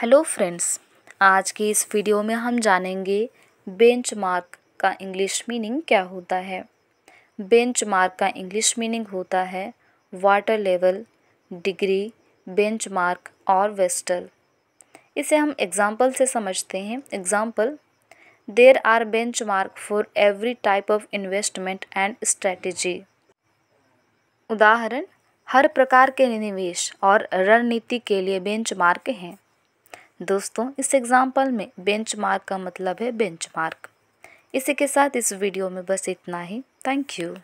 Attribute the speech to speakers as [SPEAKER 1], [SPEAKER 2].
[SPEAKER 1] hello friends आज की इस वीडियो में हम जानेंगे बेंचमार्क का इंग्लिश मीनिंग क्या होता है बेंचमार्क का इंग्लिश मीनिंग होता है वाटर लेवल डिग्री बेंचमार्क और वेस्टल इसे हम एग्ज़ाम्पल से समझते हैं example there are bench mark for every type of investment and strategy उदाहरण हर प्रकार के निवेश और रणनीति के लिए बेंचमार्क हैं दोस्तों इस एग्ज़ाम्पल में बेंचमार्क का मतलब है बेंचमार्क इसी के साथ इस वीडियो में बस इतना ही थैंक यू